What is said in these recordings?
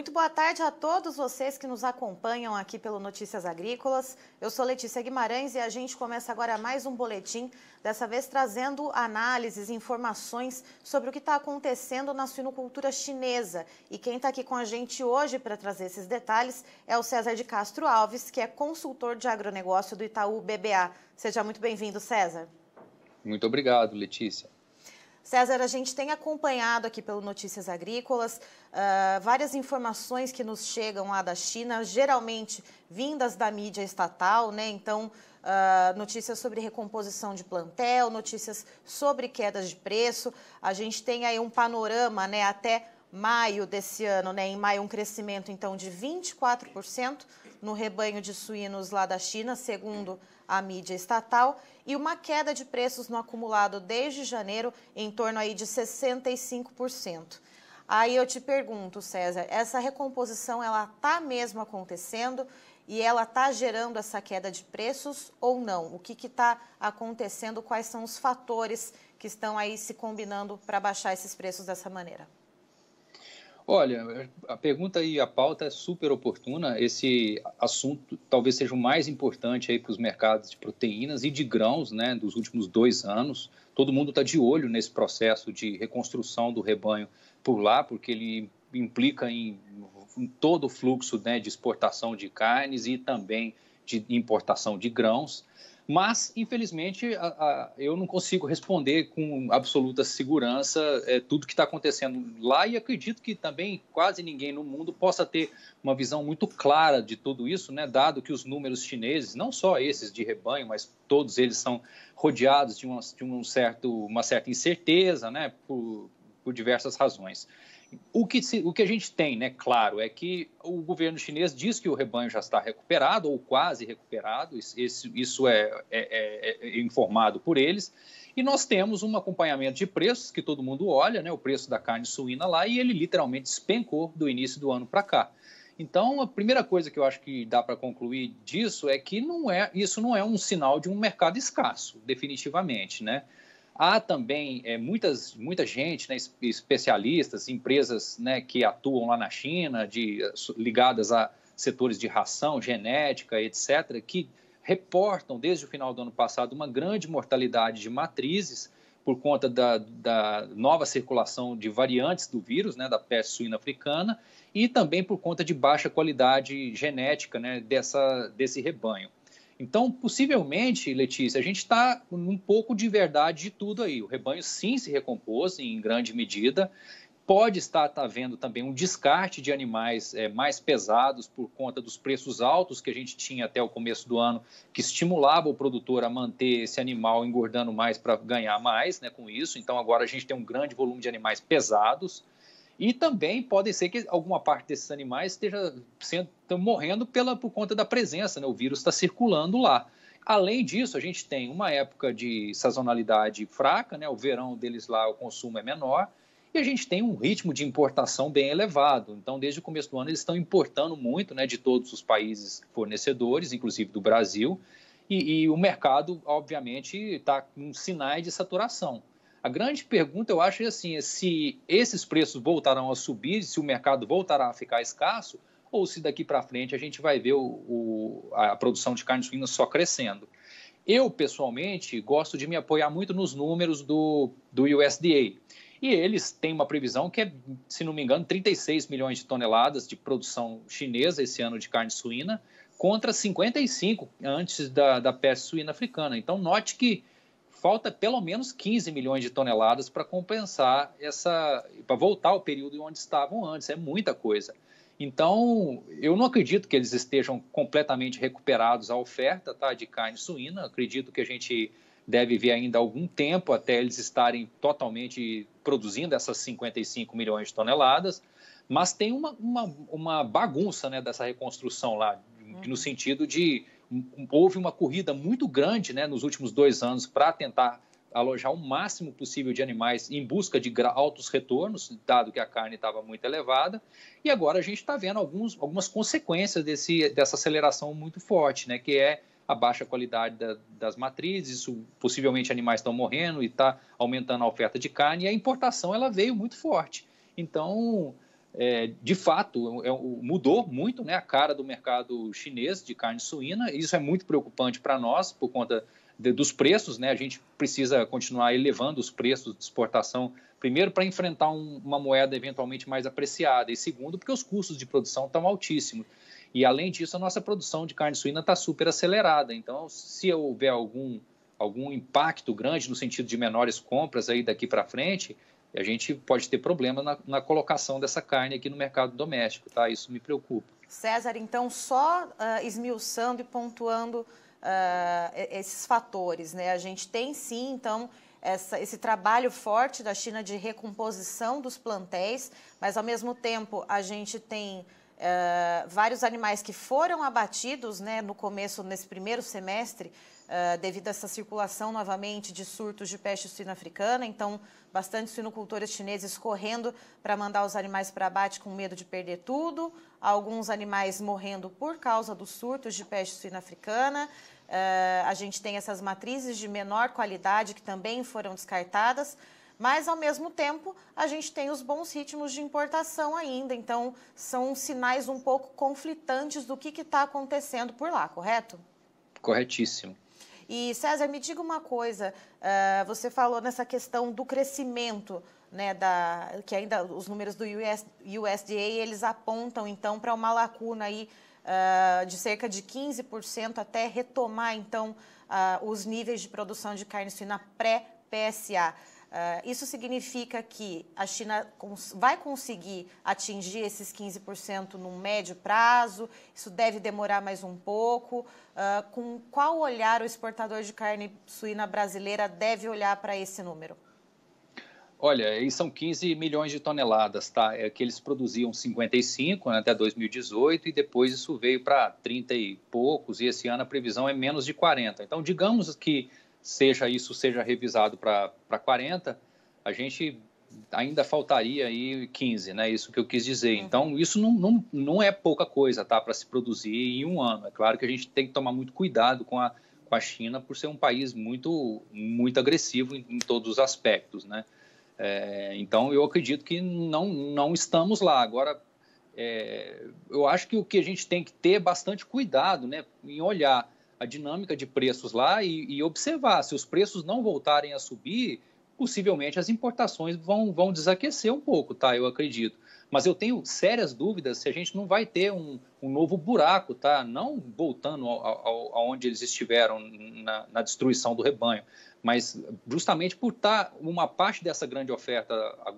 Muito boa tarde a todos vocês que nos acompanham aqui pelo Notícias Agrícolas. Eu sou Letícia Guimarães e a gente começa agora mais um boletim, dessa vez trazendo análises e informações sobre o que está acontecendo na suinocultura chinesa. E quem está aqui com a gente hoje para trazer esses detalhes é o César de Castro Alves, que é consultor de agronegócio do Itaú BBA. Seja muito bem-vindo, César. Muito obrigado, Letícia. César, a gente tem acompanhado aqui pelo Notícias Agrícolas uh, várias informações que nos chegam lá da China, geralmente vindas da mídia estatal, né? Então, uh, notícias sobre recomposição de plantel, notícias sobre quedas de preço. A gente tem aí um panorama, né? Até maio desse ano, né? Em maio, um crescimento então de 24% no rebanho de suínos lá da China, segundo a mídia estatal e uma queda de preços no acumulado desde janeiro em torno aí de 65%. Aí eu te pergunto, César, essa recomposição ela tá mesmo acontecendo e ela tá gerando essa queda de preços ou não? O que está acontecendo? Quais são os fatores que estão aí se combinando para baixar esses preços dessa maneira? Olha, a pergunta e a pauta é super oportuna. Esse assunto talvez seja o mais importante aí para os mercados de proteínas e de grãos, né, dos últimos dois anos. Todo mundo está de olho nesse processo de reconstrução do rebanho por lá, porque ele implica em, em todo o fluxo né, de exportação de carnes e também de importação de grãos. Mas, infelizmente, a, a, eu não consigo responder com absoluta segurança é, tudo que está acontecendo lá e acredito que também quase ninguém no mundo possa ter uma visão muito clara de tudo isso, né, dado que os números chineses, não só esses de rebanho, mas todos eles são rodeados de uma, de um certo, uma certa incerteza né, por, por diversas razões. O que, se, o que a gente tem, né, claro, é que o governo chinês diz que o rebanho já está recuperado ou quase recuperado, isso, isso é, é, é, é, informado por eles. E nós temos um acompanhamento de preços que todo mundo olha, né, o preço da carne suína lá, e ele literalmente despencou do início do ano para cá. Então, a primeira coisa que eu acho que dá para concluir disso é que não é, isso não é um sinal de um mercado escasso, definitivamente, né? Há também é, muitas, muita gente, né, especialistas, empresas né, que atuam lá na China, de, eh, ligadas a setores de ração, genética, etc., que reportam desde o final do ano passado uma grande mortalidade de matrizes por conta da, da nova circulação de variantes do vírus, né, da peste suína africana, e também por conta de baixa qualidade genética né, dessa, desse rebanho. Então, possivelmente, Letícia, a gente está um pouco de verdade de tudo aí. O rebanho sim se recompôs em grande medida. Pode estar tá havendo também um descarte de animais é, mais pesados por conta dos preços altos que a gente tinha até o começo do ano, que estimulava o produtor a manter esse animal engordando mais para ganhar mais né, com isso. Então, agora a gente tem um grande volume de animais pesados. E também pode ser que alguma parte desses animais esteja sendo, morrendo pela, por conta da presença, né? o vírus está circulando lá. Além disso, a gente tem uma época de sazonalidade fraca, né? o verão deles lá, o consumo é menor, e a gente tem um ritmo de importação bem elevado. Então, desde o começo do ano, eles estão importando muito né, de todos os países fornecedores, inclusive do Brasil, e, e o mercado, obviamente, está com sinais de saturação. A grande pergunta, eu acho, é assim: é se esses preços voltarão a subir, se o mercado voltará a ficar escasso, ou se daqui para frente a gente vai ver o, o, a produção de carne suína só crescendo. Eu, pessoalmente, gosto de me apoiar muito nos números do, do USDA. E eles têm uma previsão que é, se não me engano, 36 milhões de toneladas de produção chinesa esse ano de carne suína, contra 55 antes da, da peste suína africana. Então, note que falta pelo menos 15 milhões de toneladas para compensar essa, para voltar ao período onde estavam antes. É muita coisa. Então, eu não acredito que eles estejam completamente recuperados à oferta tá, de carne suína. Acredito que a gente deve ver ainda algum tempo até eles estarem totalmente produzindo essas 55 milhões de toneladas. Mas tem uma, uma, uma bagunça né, dessa reconstrução lá, uhum. no sentido de houve uma corrida muito grande né, nos últimos dois anos para tentar alojar o máximo possível de animais em busca de altos retornos, dado que a carne estava muito elevada. E agora a gente está vendo alguns, algumas consequências desse, dessa aceleração muito forte, né, que é a baixa qualidade da, das matrizes, isso, possivelmente animais estão morrendo e está aumentando a oferta de carne, e a importação ela veio muito forte. Então, é, de fato, é, é mudou muito né, a cara do mercado chinês de carne suína. Isso é muito preocupante para nós, por conta de, dos preços. Né? A gente precisa continuar elevando os preços de exportação, primeiro, para enfrentar um, uma moeda eventualmente mais apreciada, e segundo, porque os custos de produção estão altíssimos. E, além disso, a nossa produção de carne suína está super acelerada. Então, se houver algum algum impacto grande no sentido de menores compras aí daqui para frente, a gente pode ter problema na, na colocação dessa carne aqui no mercado doméstico, tá? Isso me preocupa. César, então, só uh, esmiuçando e pontuando uh, esses fatores, né? A gente tem sim, então, essa, esse trabalho forte da China de recomposição dos plantéis, mas ao mesmo tempo a gente tem uh, vários animais que foram abatidos né, no começo, nesse primeiro semestre, ah, devido a essa circulação novamente de surtos de peste suína africana. Então, bastante suinocultores chineses correndo para mandar os animais para abate com medo de perder tudo. Alguns animais morrendo por causa dos surtos de peste suína africana. Uh, ah, a gente tem essas matrizes de menor qualidade que também foram descartadas. Mas, ao mesmo tempo, a gente tem os bons ritmos de importação ainda. Então, são sinais um pouco conflitantes do que está acontecendo por lá, correto? Corretíssimo. E César, me diga uma coisa, uh, você falou nessa questão do crescimento, né, da, que ainda os números do US, USDA, eles apontam então para uma lacuna aí uh, de cerca de 15% até retomar então uh, os níveis de produção de carne suína pré-PSA. Uh, isso significa que a China cons vai conseguir atingir esses 15% no médio prazo? Isso deve demorar mais um pouco? Uh, com qual olhar o exportador de carne suína brasileira deve olhar para esse número? Olha, aí são 15 milhões de toneladas, tá? É que eles produziam 55 né, até 2018 e depois isso veio para 30 e poucos e esse ano a previsão é menos de 40. Então, digamos que seja isso seja revisado para 40, a gente ainda faltaria aí 15, né? Isso que eu quis dizer. Uhum. Então, isso não, não, não é pouca coisa, tá? Para se produzir em um ano. É claro que a gente tem que tomar muito cuidado com a, com a China por ser um país muito, muito agressivo em, em todos os aspectos, né? É, então, eu acredito que não, não estamos lá. Agora, é, eu acho que o que a gente tem que ter bastante cuidado, né? Em olhar a dinâmica de preços lá e, e observar. Se os preços não voltarem a subir, possivelmente as importações vão, vão desaquecer um pouco, tá? Eu acredito. Mas eu tenho sérias dúvidas se a gente não vai ter um, um novo buraco, tá? Não voltando aonde eles estiveram na, na, destruição do rebanho, mas justamente por estar tá uma parte dessa grande oferta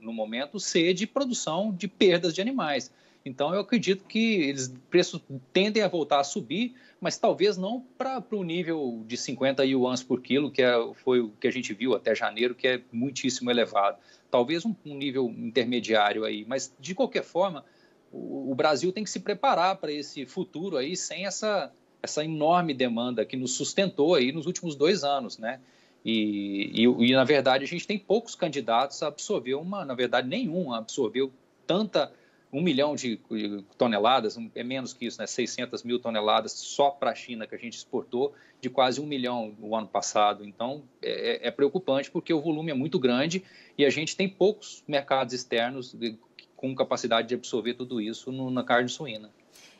no momento ser de produção de perdas de animais. Então eu acredito que eles preços tendem a voltar a subir, mas talvez não para o nível de 50 yuans por quilo, que é, foi o que a gente viu até janeiro, que é muitíssimo elevado. Talvez um, um nível intermediário aí, mas de qualquer forma, o, o Brasil tem que se preparar para esse futuro aí sem essa essa enorme demanda que nos sustentou aí nos últimos dois anos, né? E, e, e, na verdade a gente tem poucos candidatos a absorver uma, na verdade nenhum absorveu tanta um milhão de toneladas, é menos que isso, né? 600 mil toneladas só para a China que a gente exportou, de quase um milhão no ano passado. Então, é, é, é, preocupante porque o volume é muito grande e a gente tem poucos mercados externos com capacidade de absorver tudo isso no, na carne suína.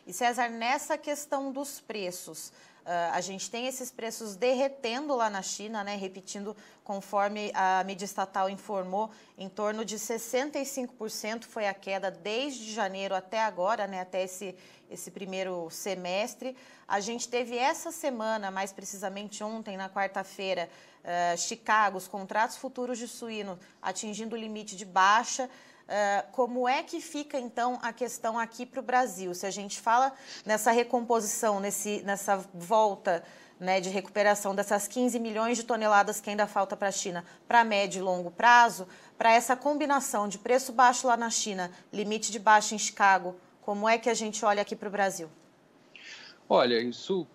E César, nessa questão dos preços, ah, a gente tem esses preços derretendo lá na China, né, repetindo conforme a mídia estatal informou, em torno de 65% foi a queda desde janeiro até agora, né, até esse, esse primeiro semestre. A gente teve essa semana, mais precisamente ontem, na quarta-feira, uh, Chicago, os contratos futuros de suíno atingindo o limite de baixa. Ah, como é que fica então a questão aqui para o Brasil? Se a gente fala nessa recomposição, nesse, nessa volta né, de recuperação dessas 15 milhões de toneladas que ainda falta para a China para médio e longo prazo, para essa combinação de preço baixo lá na China, limite de baixo em Chicago, como é que a gente olha aqui para o Brasil? Olha, isso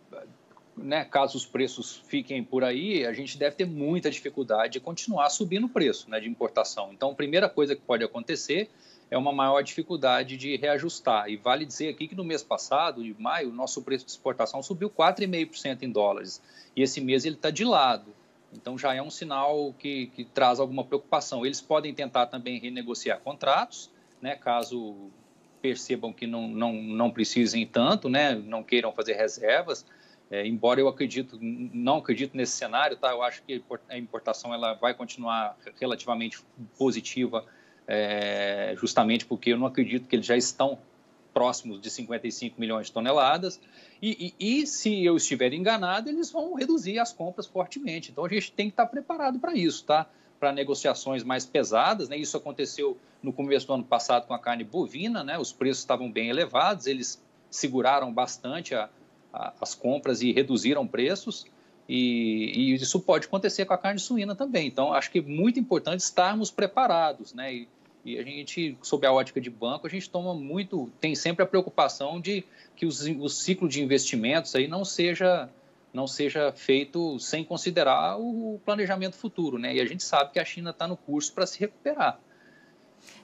né, caso os preços fiquem por aí, a gente deve ter muita dificuldade de continuar subindo o preço né, de importação. Então, a primeira coisa que pode acontecer é uma maior dificuldade de reajustar. E vale dizer aqui que no mês passado, de maio, o nosso preço de exportação subiu 4,5% em dólares. E esse mês ele está de lado. Então já é um sinal que, que, traz alguma preocupação. Eles podem tentar também renegociar contratos, né, caso percebam que não, não, não precisem tanto, né, não queiram fazer reservas. É, embora eu acredito, não acredito nesse cenário, tá? Eu acho que a importação ela vai continuar relativamente positiva, é, justamente porque eu não acredito que eles já estão próximos de 55 milhões de toneladas. E, e, e, se eu estiver enganado, eles vão reduzir as compras fortemente. Então a gente tem que estar preparado para isso, tá? Para negociações mais pesadas, né? Isso aconteceu no começo do ano passado com a carne bovina, né? Os preços estavam bem elevados, eles seguraram bastante a, as compras e reduziram preços. E, e, isso pode acontecer com a carne suína também. Então, acho que é muito importante estarmos preparados, né? E, e a gente, sob a ótica de banco, a gente toma muito, tem sempre a preocupação de que os, o ciclo de investimentos aí não seja não seja feito sem considerar o planejamento futuro, né? E a gente sabe que a China está no curso para se recuperar.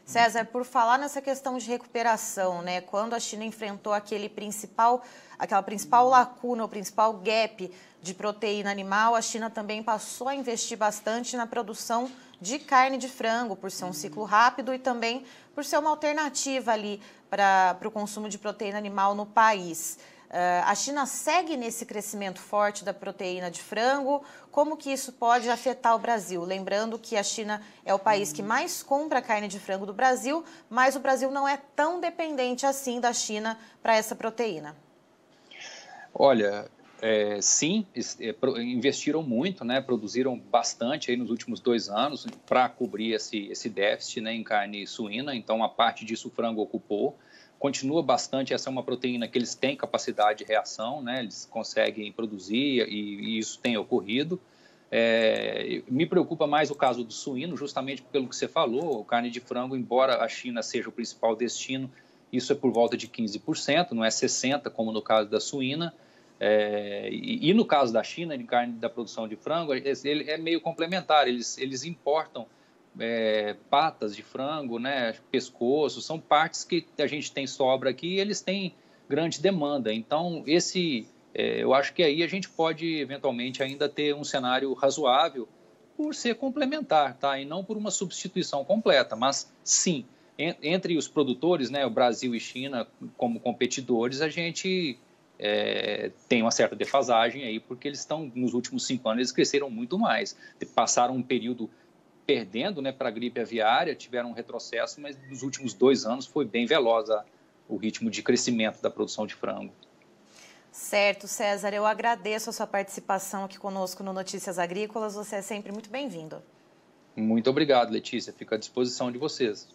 César, por falar nessa questão de recuperação, né? Quando a China enfrentou aquele principal, aquela principal lacuna, o principal gap de proteína animal, a China também passou a investir bastante na produção de carne de frango, por ser um ciclo rápido e também por ser uma alternativa ali para o consumo de proteína animal no país. Ah, a China segue nesse crescimento forte da proteína de frango. Como que isso pode afetar o Brasil? Lembrando que a China é o país que mais compra carne de frango do Brasil, mas o Brasil não é tão dependente assim da China para essa proteína. Olha, é, sim, é, investiram muito, né, produziram bastante aí nos últimos dois anos para cobrir esse, esse déficit né, em carne suína, então a parte disso o frango ocupou continua bastante. Essa é uma proteína que eles têm capacidade de reação, né? eles conseguem produzir e, e isso tem ocorrido. É, me preocupa mais o caso do suíno, justamente pelo que você falou, carne de frango, embora a China seja o principal destino, isso é por volta de 15%, não é 60% como no caso da suína. É, e, e, no caso da China, de carne da produção de frango, ele é meio complementar, eles, eles importam é, patas de frango, né, pescoço, são partes que a gente tem sobra aqui e eles têm grande demanda. Então, esse, é, eu acho que aí a gente pode eventualmente ainda ter um cenário razoável por ser complementar, tá? E não por uma substituição completa, mas sim, entre os produtores, né, o Brasil e China como competidores, a gente é, tem uma certa defasagem aí, porque eles estão, nos últimos cinco anos, eles cresceram muito mais, passaram um período perdendo né, para a gripe aviária, tiveram um retrocesso, mas nos últimos dois anos foi bem veloz o ritmo de crescimento da produção de frango. Certo, César, eu agradeço a sua participação aqui conosco no Notícias Agrícolas. Você é sempre muito bem-vindo. Muito obrigado, Letícia. Fico à disposição de vocês.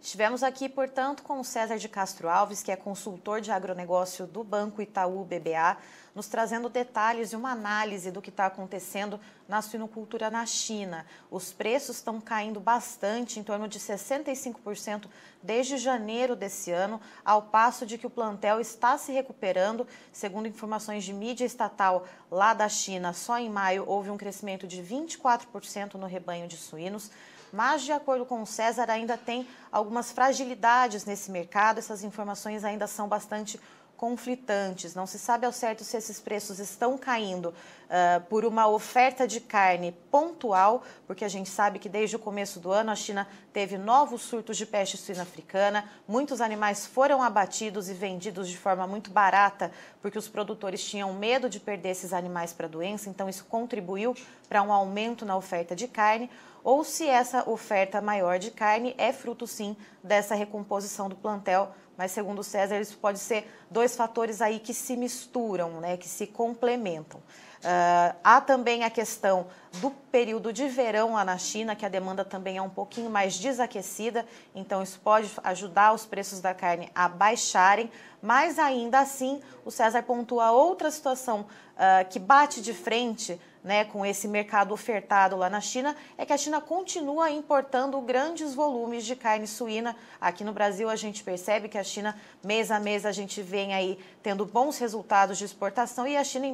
Estivemos aqui, portanto, com o César de Castro Alves, que é consultor de agronegócio do Banco Itaú BBA, nos trazendo detalhes e uma análise do que está acontecendo na suinocultura na China. Os preços estão caindo bastante, em torno de 65% desde janeiro desse ano, ao passo de que o plantel está se recuperando. Segundo informações de mídia estatal lá da China, só em maio houve um crescimento de 24% no rebanho de suínos mas de acordo com o César ainda tem algumas fragilidades nesse mercado, essas informações ainda são bastante conflitantes. Não se sabe ao certo se esses preços estão caindo uh, por uma oferta de carne pontual, porque a gente sabe que desde o começo do ano a China teve novos surtos de peste suína africana, muitos animais foram abatidos e vendidos de forma muito barata, porque os produtores tinham medo de perder esses animais para a doença, então isso contribuiu para um aumento na oferta de carne ou se essa oferta maior de carne é fruto sim dessa recomposição do plantel. Mas segundo o César, isso pode ser dois fatores aí que se misturam, né, que se complementam. Uh, há também a questão do período de verão lá na China, que a demanda também é um pouquinho mais desaquecida, então isso pode ajudar os preços da carne a baixarem, mas ainda assim o César pontua outra situação uh, que bate de frente né, com esse mercado ofertado lá na China, é que a China continua importando grandes volumes de carne suína. Aqui no Brasil a gente percebe que a China, mês a mês, a gente vem aí tendo bons resultados de exportação e a China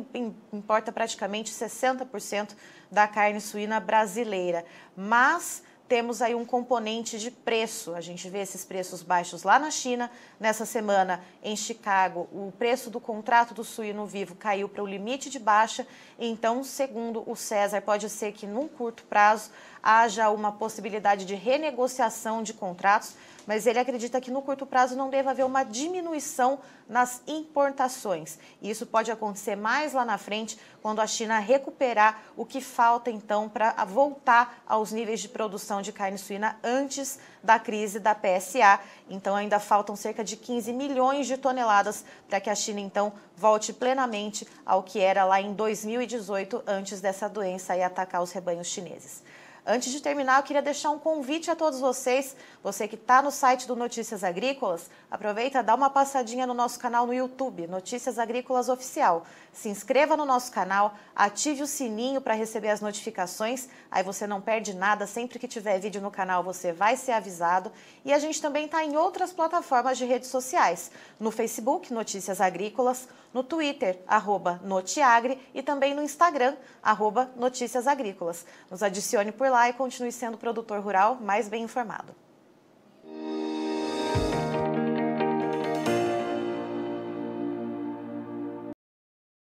importa praticamente 60% da carne suína brasileira. Mas temos aí um componente de preço. A gente vê esses preços baixos lá na China. Nessa semana, em Chicago, o preço do contrato do suíno vivo caiu para o limite de baixa. Então, segundo o César, pode ser que num curto prazo haja uma possibilidade de renegociação de contratos mas ele acredita que no curto prazo não deva haver uma diminuição nas importações. E isso pode acontecer mais lá na frente, quando a China recuperar o que falta então para voltar aos níveis de produção de carne suína antes da crise da PSA. Então ainda faltam cerca de 15 milhões de toneladas para que a China então volte plenamente ao que era lá em 2018 antes dessa doença e atacar os rebanhos chineses. Antes de terminar, eu queria deixar um convite a todos vocês. Você que está no site do Notícias Agrícolas, aproveita, dá uma passadinha no nosso canal no YouTube, Notícias Agrícolas Oficial. Se inscreva no nosso canal, ative o sininho para receber as notificações, aí você não perde nada. Sempre que tiver vídeo no canal, você vai ser avisado. E a gente também está em outras plataformas de redes sociais, no Facebook, Notícias Agrícolas, no Twitter, arroba Notiagre, e também no Instagram, arroba Notícias Agrícolas. Nos adicione por lá e continue sendo produtor rural mais bem informado.